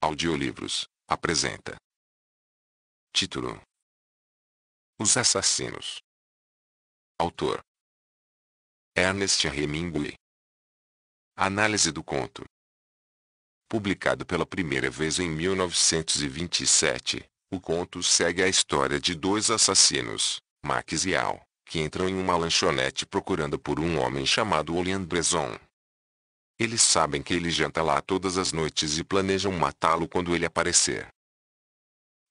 Audiolivros apresenta. Título: Os Assassinos. Autor: Ernest Hemingway. Análise do conto. Publicado pela primeira vez em 1927, o conto segue a história de dois assassinos, Max e Al, que entram em uma lanchonete procurando por um homem chamado Olian Bresson, eles sabem que ele janta lá todas as noites e planejam matá-lo quando ele aparecer.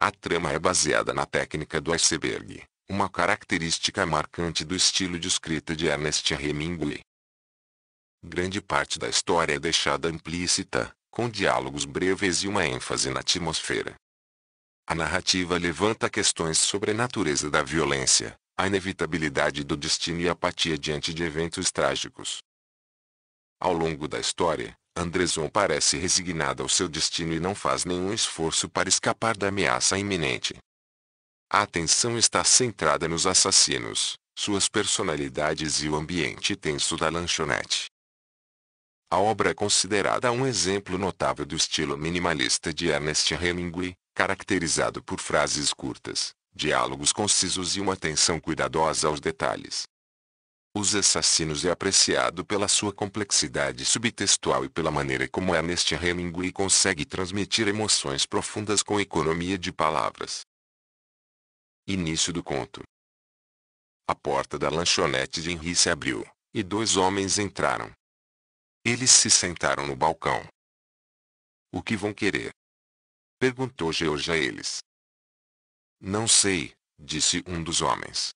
A trama é baseada na técnica do iceberg, uma característica marcante do estilo de escrita de Ernest Hemingway. Grande parte da história é deixada implícita, com diálogos breves e uma ênfase na atmosfera. A narrativa levanta questões sobre a natureza da violência, a inevitabilidade do destino e a apatia diante de eventos trágicos. Ao longo da história, Andreson parece resignada ao seu destino e não faz nenhum esforço para escapar da ameaça iminente. A atenção está centrada nos assassinos, suas personalidades e o ambiente tenso da lanchonete. A obra é considerada um exemplo notável do estilo minimalista de Ernest Hemingway, caracterizado por frases curtas, diálogos concisos e uma atenção cuidadosa aos detalhes. Os Assassinos é apreciado pela sua complexidade subtextual e pela maneira como é neste Ernest e consegue transmitir emoções profundas com economia de palavras. Início do conto. A porta da lanchonete de Henri se abriu, e dois homens entraram. Eles se sentaram no balcão. O que vão querer? Perguntou George a eles. Não sei, disse um dos homens.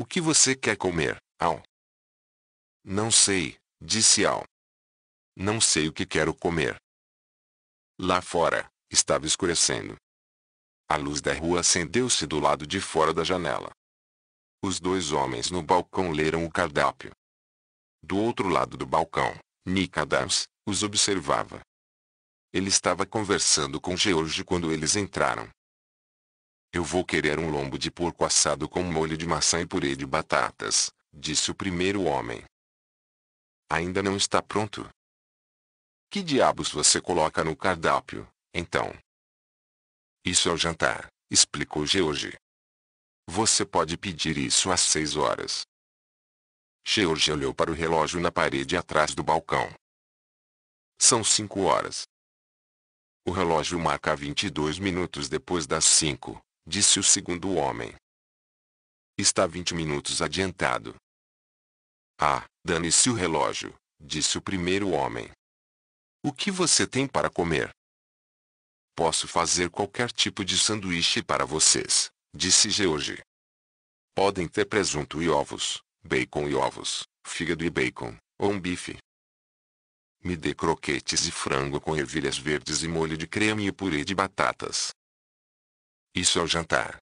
O que você quer comer? Al. Não sei, disse Al. Não sei o que quero comer. Lá fora, estava escurecendo. A luz da rua acendeu-se do lado de fora da janela. Os dois homens no balcão leram o cardápio. Do outro lado do balcão, Nick Adams os observava. Ele estava conversando com George quando eles entraram. Eu vou querer um lombo de porco assado com molho de maçã e purê de batatas, Disse o primeiro homem. Ainda não está pronto. Que diabos você coloca no cardápio, então? Isso é o jantar, explicou George. Você pode pedir isso às seis horas. George olhou para o relógio na parede atrás do balcão. São cinco horas. O relógio marca vinte e dois minutos depois das cinco, disse o segundo homem. Está vinte minutos adiantado. Ah, dane-se o relógio, disse o primeiro homem. O que você tem para comer? Posso fazer qualquer tipo de sanduíche para vocês, disse George. Podem ter presunto e ovos, bacon e ovos, fígado e bacon, ou um bife. Me dê croquetes e frango com ervilhas verdes e molho de creme e purê de batatas. Isso é o jantar,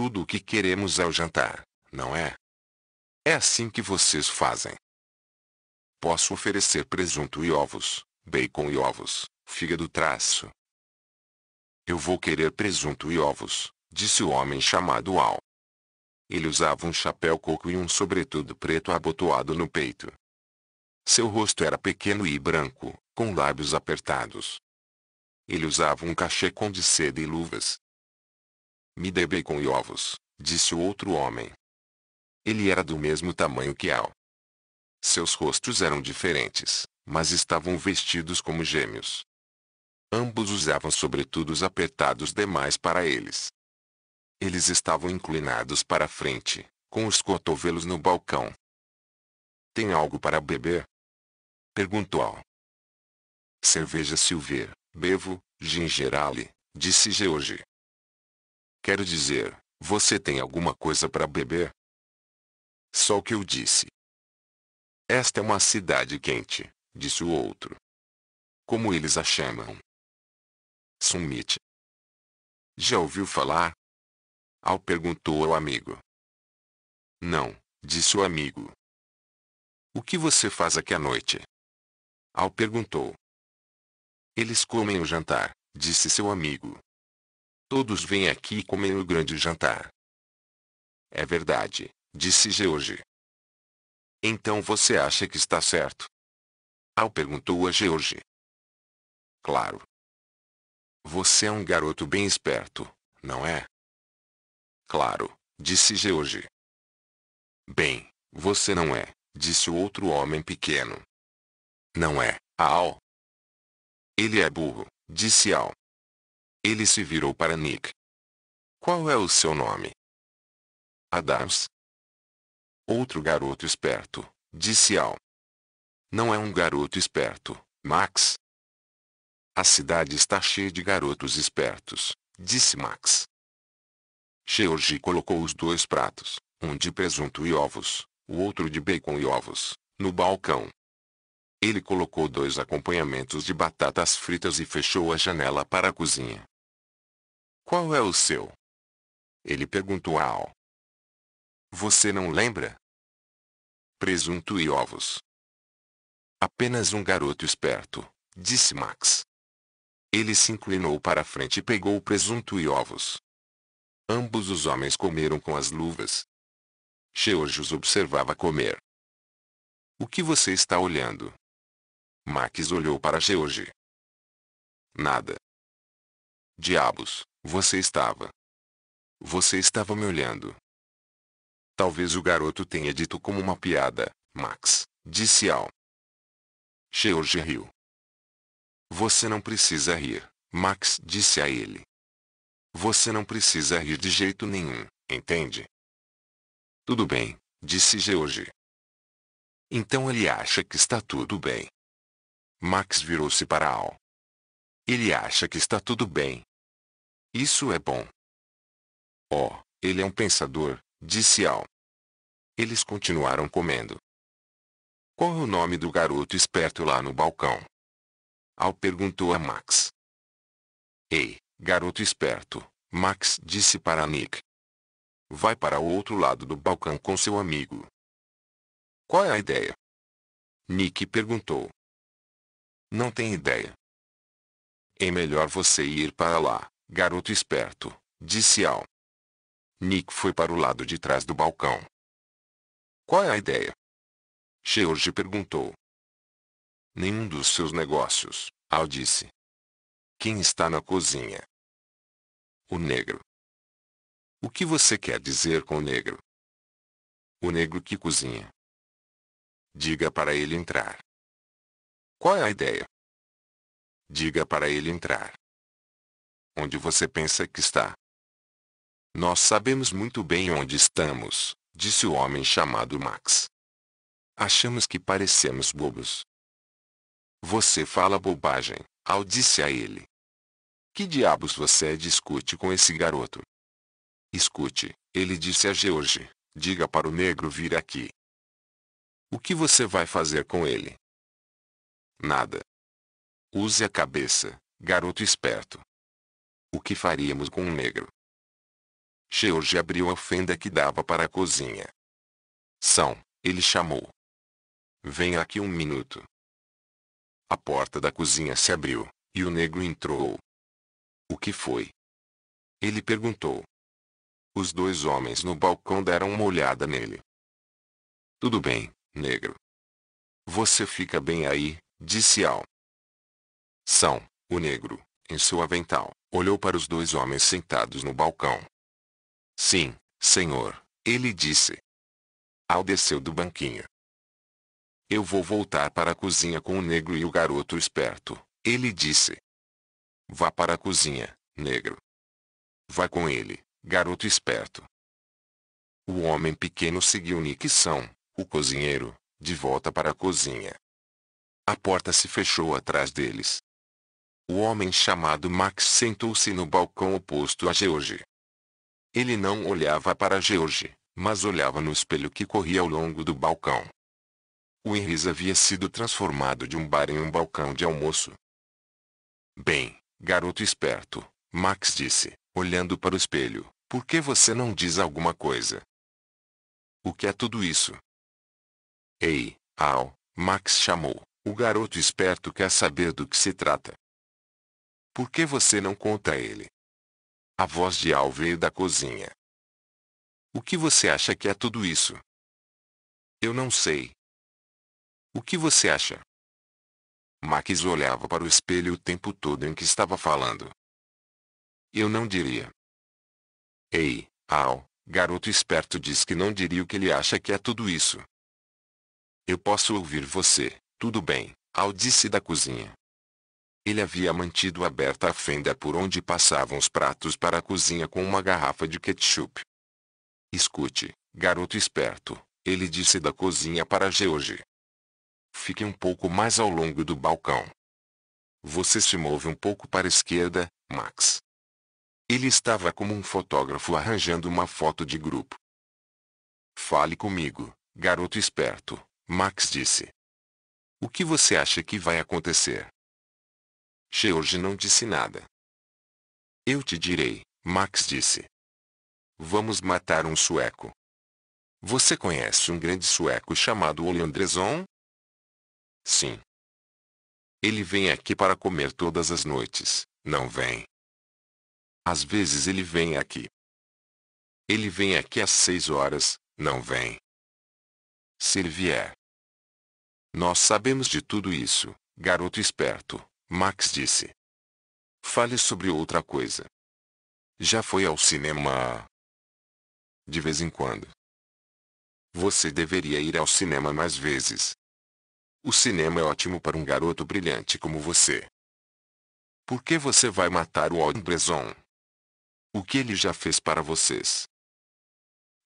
tudo o que queremos é o jantar, não é? É assim que vocês fazem. Posso oferecer presunto e ovos, bacon e ovos, fígado traço. Eu vou querer presunto e ovos, disse o homem chamado Al. Ele usava um chapéu coco e um sobretudo preto abotoado no peito. Seu rosto era pequeno e branco, com lábios apertados. Ele usava um com de seda e luvas, me dê bacon e ovos, disse o outro homem. Ele era do mesmo tamanho que Al. Seus rostos eram diferentes, mas estavam vestidos como gêmeos. Ambos usavam sobretudos apertados demais para eles. Eles estavam inclinados para a frente, com os cotovelos no balcão. Tem algo para beber? Perguntou Al. Cerveja Silver, bevo, ginger ale, disse George. Quero dizer, você tem alguma coisa para beber? Só o que eu disse. Esta é uma cidade quente, disse o outro. Como eles a chamam? Sumit. Já ouviu falar? Al perguntou ao amigo. Não, disse o amigo. O que você faz aqui à noite? Al perguntou. Eles comem o jantar, disse seu amigo. Todos vêm aqui e comem o grande jantar. É verdade, disse George. Então você acha que está certo? Al perguntou a George. Claro. Você é um garoto bem esperto, não é? Claro, disse George. Bem, você não é, disse o outro homem pequeno. Não é, Al. Ele é burro, disse Al. Ele se virou para Nick. Qual é o seu nome? Adams. Outro garoto esperto, disse Al. Não é um garoto esperto, Max. A cidade está cheia de garotos espertos, disse Max. George colocou os dois pratos, um de presunto e ovos, o outro de bacon e ovos, no balcão. Ele colocou dois acompanhamentos de batatas fritas e fechou a janela para a cozinha. Qual é o seu? Ele perguntou a Al. Você não lembra? Presunto e ovos. Apenas um garoto esperto, disse Max. Ele se inclinou para a frente e pegou o presunto e ovos. Ambos os homens comeram com as luvas. Cheojos os observava comer. O que você está olhando? Max olhou para George. Nada. Diabos, você estava. Você estava me olhando. Talvez o garoto tenha dito como uma piada, Max, disse Al. George riu. Você não precisa rir, Max disse a ele. Você não precisa rir de jeito nenhum, entende? Tudo bem, disse George. Então ele acha que está tudo bem. Max virou-se para Al. Ele acha que está tudo bem. Isso é bom. Oh, ele é um pensador, disse Al. Eles continuaram comendo. Qual é o nome do garoto esperto lá no balcão? Al perguntou a Max. Ei, garoto esperto, Max disse para Nick. Vai para o outro lado do balcão com seu amigo. Qual é a ideia? Nick perguntou. Não tem ideia. É melhor você ir para lá, garoto esperto, disse Al. Nick foi para o lado de trás do balcão. Qual é a ideia? George perguntou. Nenhum dos seus negócios, Al disse. Quem está na cozinha? O negro. O que você quer dizer com o negro? O negro que cozinha. Diga para ele entrar. Qual é a ideia? Diga para ele entrar. Onde você pensa que está? Nós sabemos muito bem onde estamos, disse o homem chamado Max. Achamos que parecemos bobos. Você fala bobagem, Al disse a ele. Que diabos você é, discute com esse garoto? Escute, ele disse a George, diga para o negro vir aqui. O que você vai fazer com ele? nada. Use a cabeça, garoto esperto. O que faríamos com um negro? George abriu a fenda que dava para a cozinha. São, ele chamou. Venha aqui um minuto. A porta da cozinha se abriu, e o negro entrou. O que foi? Ele perguntou. Os dois homens no balcão deram uma olhada nele. Tudo bem, negro. Você fica bem aí, disse ao São, o negro, em seu avental, olhou para os dois homens sentados no balcão. Sim, senhor, ele disse. Al desceu do banquinho. Eu vou voltar para a cozinha com o negro e o garoto esperto, ele disse. Vá para a cozinha, negro. Vá com ele, garoto esperto. O homem pequeno seguiu Nick São, o cozinheiro, de volta para a cozinha. A porta se fechou atrás deles. O homem chamado Max sentou-se no balcão oposto a George. Ele não olhava para George, mas olhava no espelho que corria ao longo do balcão. O Iris havia sido transformado de um bar em um balcão de almoço. Bem, garoto esperto, Max disse, olhando para o espelho, por que você não diz alguma coisa? O que é tudo isso? Ei, Al, Max chamou. O garoto esperto quer saber do que se trata. Por que você não conta a ele? A voz de Al veio da cozinha. O que você acha que é tudo isso? Eu não sei. O que você acha? Max olhava para o espelho o tempo todo em que estava falando. Eu não diria. Ei, Al, garoto esperto diz que não diria o que ele acha que é tudo isso. Eu posso ouvir você. Tudo bem, Al disse da cozinha. Ele havia mantido aberta a fenda por onde passavam os pratos para a cozinha com uma garrafa de ketchup. Escute, garoto esperto, ele disse da cozinha para George. Fique um pouco mais ao longo do balcão. Você se move um pouco para a esquerda, Max. Ele estava como um fotógrafo arranjando uma foto de grupo. Fale comigo, garoto esperto, Max disse. O que você acha que vai acontecer? George não disse nada. Eu te direi, Max disse. Vamos matar um sueco. Você conhece um grande sueco chamado Ole Sim. Ele vem aqui para comer todas as noites, não vem? Às vezes ele vem aqui. Ele vem aqui às seis horas, não vem? Se ele vier, nós sabemos de tudo isso, garoto esperto, Max disse. Fale sobre outra coisa. Já foi ao cinema? De vez em quando. Você deveria ir ao cinema mais vezes. O cinema é ótimo para um garoto brilhante como você. Por que você vai matar o Andrezon? O que ele já fez para vocês?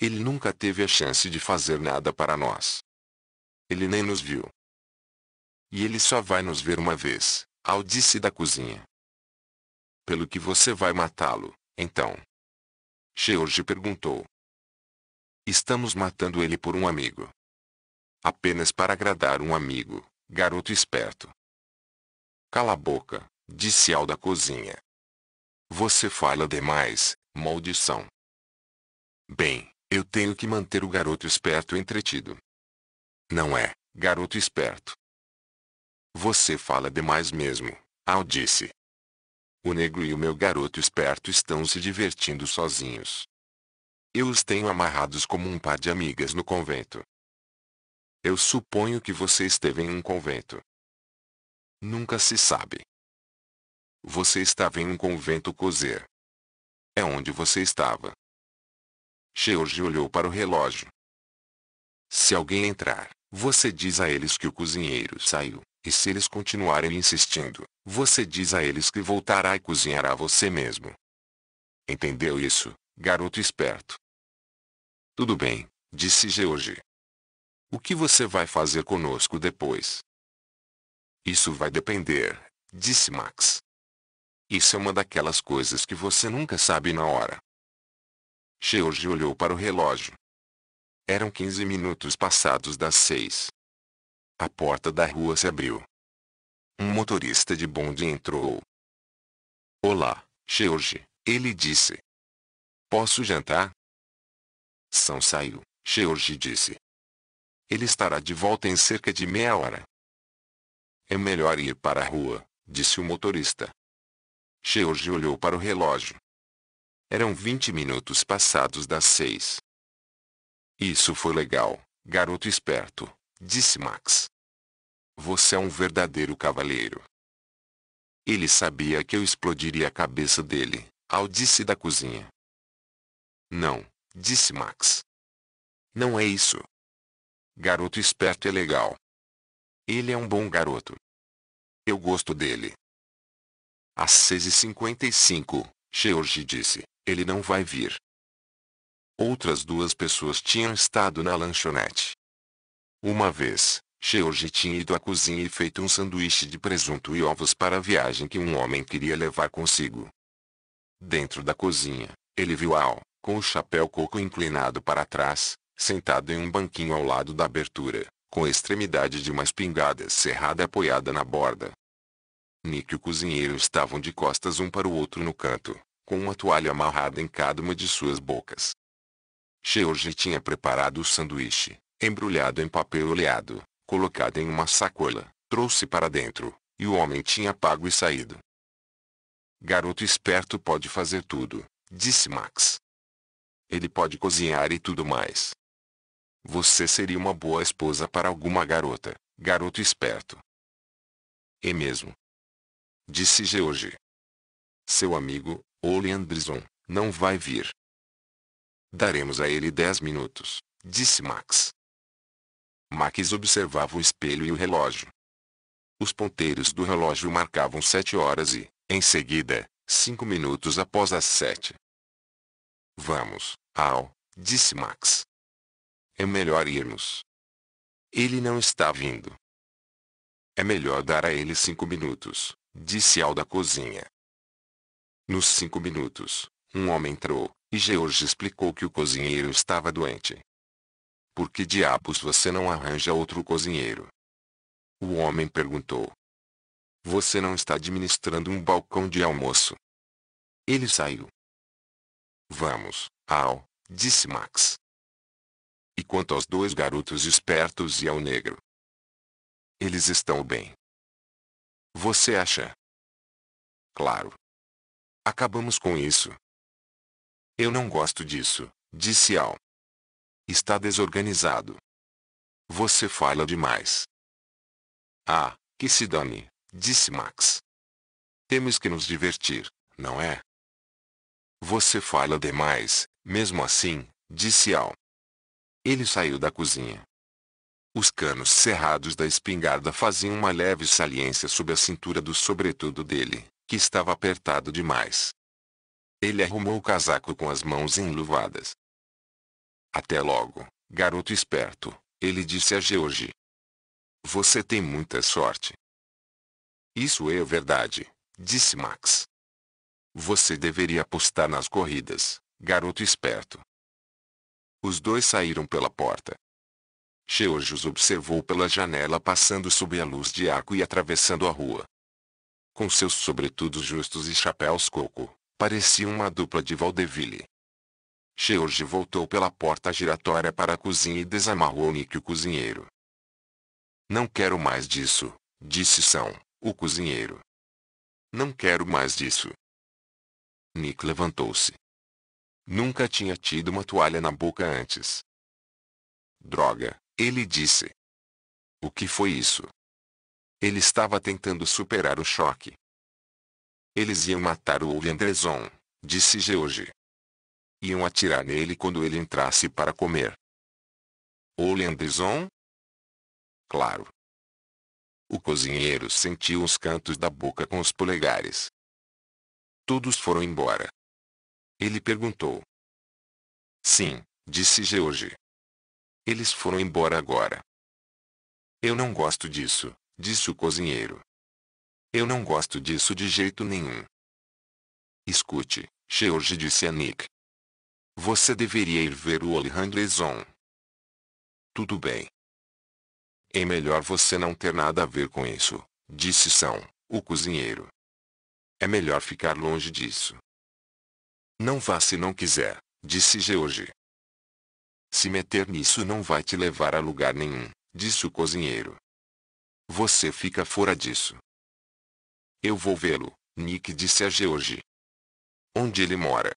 Ele nunca teve a chance de fazer nada para nós. Ele nem nos viu. E ele só vai nos ver uma vez, ao disse da cozinha. Pelo que você vai matá-lo, então? George perguntou. Estamos matando ele por um amigo. Apenas para agradar um amigo, garoto esperto. Cala a boca, disse ao da cozinha. Você fala demais, maldição. Bem, eu tenho que manter o garoto esperto entretido não é, garoto esperto. Você fala demais mesmo, Al disse. O negro e o meu garoto esperto estão se divertindo sozinhos. Eu os tenho amarrados como um par de amigas no convento. Eu suponho que você esteve em um convento. Nunca se sabe. Você estava em um convento cozer. É onde você estava. George olhou para o relógio. Se alguém entrar, você diz a eles que o cozinheiro saiu, e se eles continuarem insistindo, você diz a eles que voltará e cozinhará você mesmo. Entendeu isso, garoto esperto? Tudo bem, disse George. O que você vai fazer conosco depois? Isso vai depender, disse Max. Isso é uma daquelas coisas que você nunca sabe na hora. George olhou para o relógio. Eram quinze minutos passados das seis. A porta da rua se abriu. Um motorista de bonde entrou. Olá, George, ele disse. Posso jantar? São saiu, George disse. Ele estará de volta em cerca de meia hora. É melhor ir para a rua, disse o motorista. George olhou para o relógio. Eram vinte minutos passados das seis. Isso foi legal, garoto esperto, disse Max. Você é um verdadeiro cavalheiro. Ele sabia que eu explodiria a cabeça dele, ao disse da cozinha. Não, disse Max. Não é isso. Garoto esperto é legal. Ele é um bom garoto. Eu gosto dele. Às 6h55, George disse, ele não vai vir. Outras duas pessoas tinham estado na lanchonete. Uma vez, George tinha ido à cozinha e feito um sanduíche de presunto e ovos para a viagem que um homem queria levar consigo. Dentro da cozinha, ele viu Al, com o chapéu coco inclinado para trás, sentado em um banquinho ao lado da abertura, com a extremidade de uma espingarda cerrada apoiada na borda. Nick e o cozinheiro estavam de costas um para o outro no canto, com uma toalha amarrada em cada uma de suas bocas. George tinha preparado o sanduíche, embrulhado em papel oleado, colocado em uma sacola, trouxe para dentro, e o homem tinha pago e saído. Garoto esperto pode fazer tudo, disse Max. Ele pode cozinhar e tudo mais. Você seria uma boa esposa para alguma garota, garoto esperto. É mesmo. Disse George. Seu amigo, Ole Anderson, não vai vir. Daremos a ele dez minutos, disse Max. Max observava o espelho e o relógio. Os ponteiros do relógio marcavam sete horas e, em seguida, cinco minutos após as sete. Vamos, Al, disse Max. É melhor irmos. Ele não está vindo. É melhor dar a ele cinco minutos, disse Al da cozinha. Nos cinco minutos, um homem entrou, e George explicou que o cozinheiro estava doente. Por que diabos você não arranja outro cozinheiro? O homem perguntou. Você não está administrando um balcão de almoço. Ele saiu. Vamos, Al, disse Max. E quanto aos dois garotos espertos e ao negro? Eles estão bem. Você acha? Claro. Acabamos com isso. Eu não gosto disso, disse Al. Está desorganizado. Você fala demais. Ah, que se dane, disse Max. Temos que nos divertir, não é? Você fala demais, mesmo assim, disse Al. Ele saiu da cozinha. Os canos cerrados da espingarda faziam uma leve saliência sob a cintura do sobretudo dele, que estava apertado demais. Ele arrumou o casaco com as mãos enluvadas. Até logo, garoto esperto, ele disse a George. Você tem muita sorte. Isso é verdade, disse Max. Você deveria apostar nas corridas, garoto esperto. Os dois saíram pela porta. George os observou pela janela passando sob a luz de arco e atravessando a rua. Com seus sobretudos justos e chapéus coco, Parecia uma dupla de Valdeville. George voltou pela porta giratória para a cozinha e desamarrou Nick o cozinheiro. Não quero mais disso, disse São, o cozinheiro. Não quero mais disso. Nick levantou-se. Nunca tinha tido uma toalha na boca antes. Droga, ele disse. O que foi isso? Ele estava tentando superar o choque. Eles iam matar o Andrezon, disse George. Iam atirar nele quando ele entrasse para comer. O Andrezon? Claro. O cozinheiro sentiu os cantos da boca com os polegares. Todos foram embora. Ele perguntou. Sim, disse George. Eles foram embora agora. Eu não gosto disso, disse o cozinheiro. Eu não gosto disso de jeito nenhum. Escute, George disse a Nick. Você deveria ir ver o Olihan Gleason. Tudo bem. É melhor você não ter nada a ver com isso, disse São, o cozinheiro. É melhor ficar longe disso. Não vá se não quiser, disse George. Se meter nisso não vai te levar a lugar nenhum, disse o cozinheiro. Você fica fora disso. Eu vou vê-lo, Nick disse a George. Onde ele mora?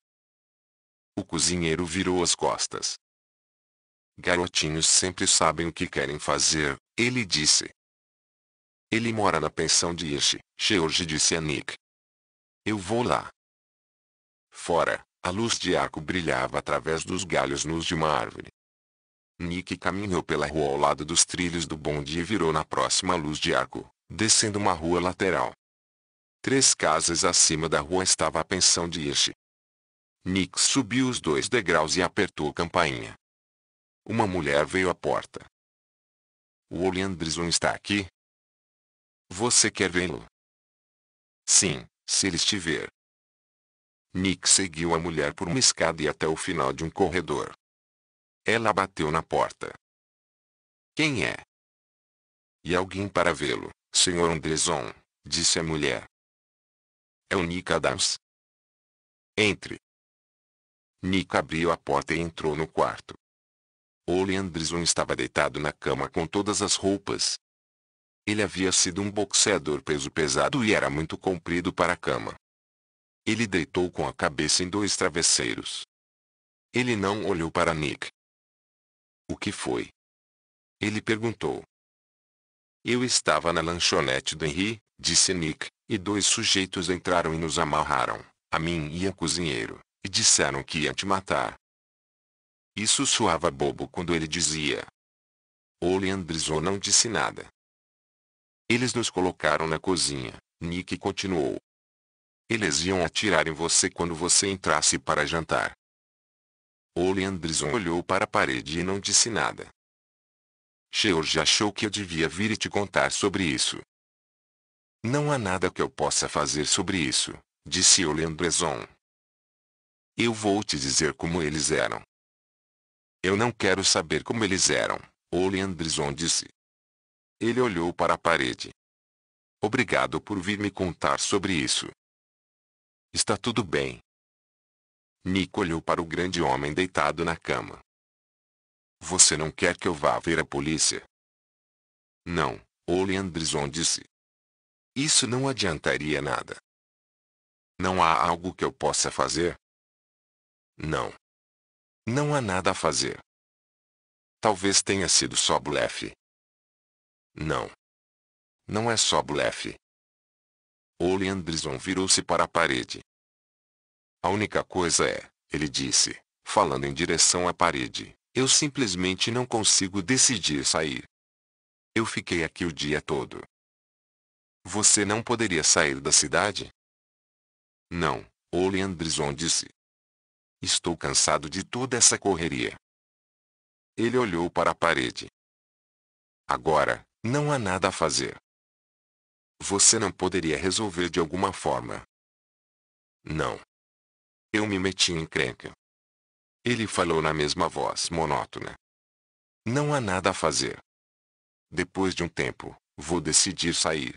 O cozinheiro virou as costas. Garotinhos sempre sabem o que querem fazer, ele disse. Ele mora na pensão de Ishi, George disse a Nick. Eu vou lá. Fora, a luz de arco brilhava através dos galhos nus de uma árvore. Nick caminhou pela rua ao lado dos trilhos do bonde e virou na próxima luz de arco, descendo uma rua lateral. Três casas acima da rua estava a pensão de Hirsch. Nick subiu os dois degraus e apertou a campainha. Uma mulher veio à porta. O Oli Anderson está aqui? Você quer vê-lo? Sim, se ele estiver. Nick seguiu a mulher por uma escada e até o final de um corredor. Ela bateu na porta. Quem é? E alguém para vê-lo, Sr. Andreson, disse a mulher. É o Nick Adams. Entre. Nick abriu a porta e entrou no quarto. Ole Anderson estava deitado na cama com todas as roupas. Ele havia sido um boxeador peso pesado e era muito comprido para a cama. Ele deitou com a cabeça em dois travesseiros. Ele não olhou para Nick. O que foi? Ele perguntou. Eu estava na lanchonete do Henry, disse Nick, e dois sujeitos entraram e nos amarraram, a mim e a cozinheiro, e disseram que iam te matar. Isso soava bobo quando ele dizia. O Leandrizou não disse nada. Eles nos colocaram na cozinha, Nick continuou. Eles iam atirar em você quando você entrasse para jantar. O Leandrizon olhou para a parede e não disse nada. George achou que eu devia vir e te contar sobre isso, não há nada que eu possa fazer sobre isso, disse Oleandrezon. Eu vou te dizer como eles eram. Eu não quero saber como eles eram, Oleandrezon disse. Ele olhou para a parede. Obrigado por vir me contar sobre isso. Está tudo bem. Nico olhou para o grande homem deitado na cama. Você não quer que eu vá ver a polícia? Não, Oleandrison disse. Isso não adiantaria nada. Não há algo que eu possa fazer? Não. Não há nada a fazer. Talvez tenha sido só blefe. Não. Não é só blefe. Ole Anderson virou-se para a parede. A única coisa é, ele disse, falando em direção à parede, eu simplesmente não consigo decidir sair. Eu fiquei aqui o dia todo. Você não poderia sair da cidade? Não, Ole disse. Estou cansado de toda essa correria. Ele olhou para a parede. Agora, não há nada a fazer. Você não poderia resolver de alguma forma. Não. Eu me meti em crenca. Ele falou na mesma voz monótona. Não há nada a fazer. Depois de um tempo, vou decidir sair.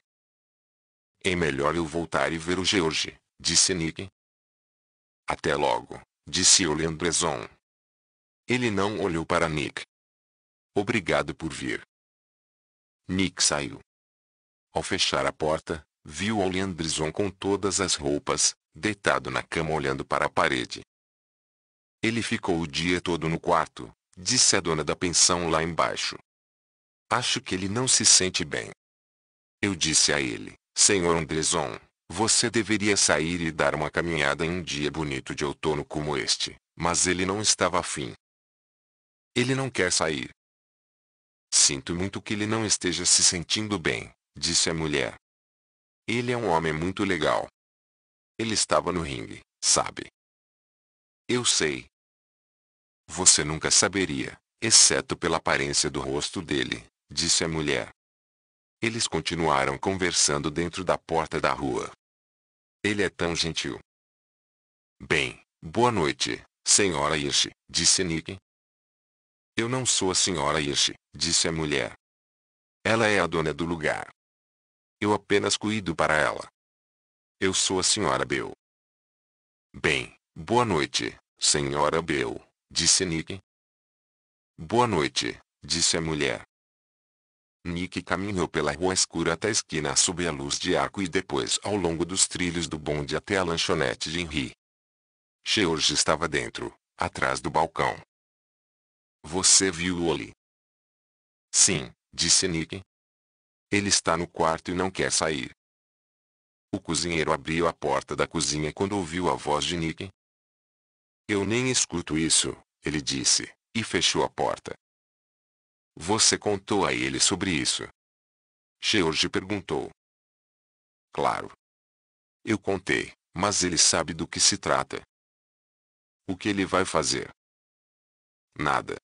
É melhor eu voltar e ver o George, disse Nick. Até logo, disse o Leandrezon. Ele não olhou para Nick. Obrigado por vir. Nick saiu. Ao fechar a porta, viu o Leandrezon com todas as roupas, deitado na cama olhando para a parede. Ele ficou o dia todo no quarto, disse a dona da pensão lá embaixo. Acho que ele não se sente bem. Eu disse a ele, Senhor Andreson, você deveria sair e dar uma caminhada em um dia bonito de outono como este, mas ele não estava afim. Ele não quer sair. Sinto muito que ele não esteja se sentindo bem, disse a mulher. Ele é um homem muito legal. Ele estava no ringue, sabe? Eu sei. Você nunca saberia, exceto pela aparência do rosto dele, disse a mulher. Eles continuaram conversando dentro da porta da rua. Ele é tão gentil. Bem, boa noite, senhora Hirsch, disse Nick. Eu não sou a senhora Hirsch, disse a mulher. Ela é a dona do lugar. Eu apenas cuido para ela. Eu sou a senhora Bell. Bem, boa noite, senhora Bell, disse Nick. Boa noite, disse a mulher. Nick caminhou pela rua escura até a esquina sob a luz de arco e depois ao longo dos trilhos do bonde até a lanchonete de Henry. George estava dentro, atrás do balcão. Você viu o Oli? Sim, disse Nick. Ele está no quarto e não quer sair. O cozinheiro abriu a porta da cozinha quando ouviu a voz de Nick. Eu nem escuto isso, ele disse, e fechou a porta. Você contou a ele sobre isso? George perguntou. Claro. Eu contei, mas ele sabe do que se trata. O que ele vai fazer? Nada.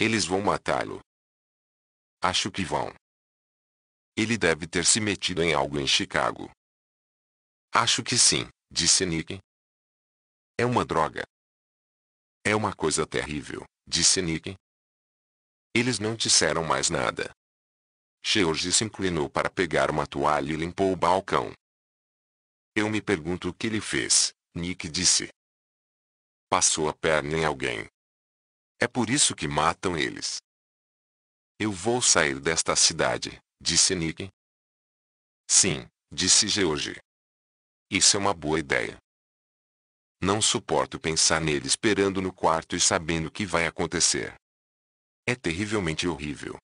Eles vão matá-lo. Acho que vão. Ele deve ter se metido em algo em Chicago. Acho que sim, disse Nick. É uma droga. É uma coisa terrível, disse Nick, eles não disseram mais nada. George se inclinou para pegar uma toalha e limpou o balcão. Eu me pergunto o que ele fez, Nick disse. Passou a perna em alguém. É por isso que matam eles. Eu vou sair desta cidade, disse Nick. Sim, disse George. Isso é uma boa ideia. Não suporto pensar nele esperando no quarto e sabendo o que vai acontecer. É terrivelmente horrível.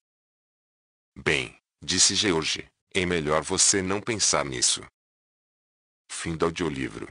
Bem, disse George, é melhor você não pensar nisso. Fim do audiolivro.